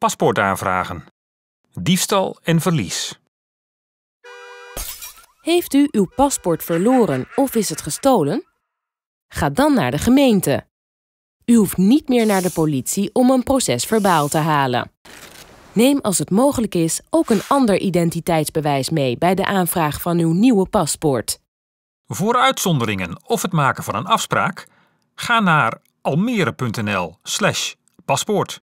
paspoort aanvragen. Diefstal en verlies. Heeft u uw paspoort verloren of is het gestolen? Ga dan naar de gemeente. U hoeft niet meer naar de politie om een proces verbaal te halen. Neem als het mogelijk is ook een ander identiteitsbewijs mee bij de aanvraag van uw nieuwe paspoort. Voor uitzonderingen of het maken van een afspraak, ga naar almere.nl/paspoort.